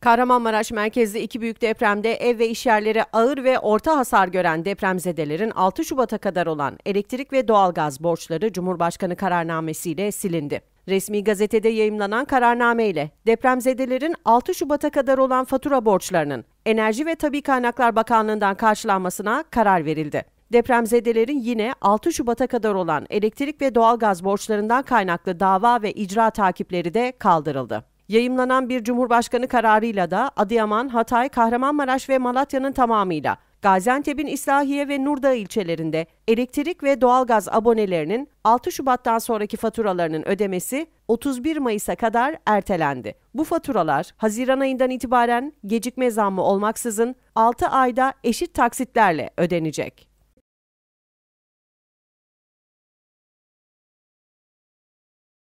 Kahramanmaraş merkezli iki büyük depremde ev ve işyerleri ağır ve orta hasar gören depremzedelerin 6 Şubat'a kadar olan elektrik ve doğalgaz borçları Cumhurbaşkanı kararnamesiyle silindi. Resmi gazetede yayımlanan kararname ile depremzedelerin 6 Şubat'a kadar olan fatura borçlarının Enerji ve Tabi Kaynaklar Bakanlığı'ndan karşılanmasına karar verildi. Depremzedelerin yine 6 Şubat'a kadar olan elektrik ve doğalgaz borçlarından kaynaklı dava ve icra takipleri de kaldırıldı. Yayımlanan bir Cumhurbaşkanı kararıyla da Adıyaman, Hatay, Kahramanmaraş ve Malatya'nın tamamıyla Gaziantep'in İslahiye ve Nurdağ ilçelerinde elektrik ve doğalgaz abonelerinin 6 Şubat'tan sonraki faturalarının ödemesi 31 Mayıs'a kadar ertelendi. Bu faturalar Haziran ayından itibaren gecikme zammı olmaksızın 6 ayda eşit taksitlerle ödenecek.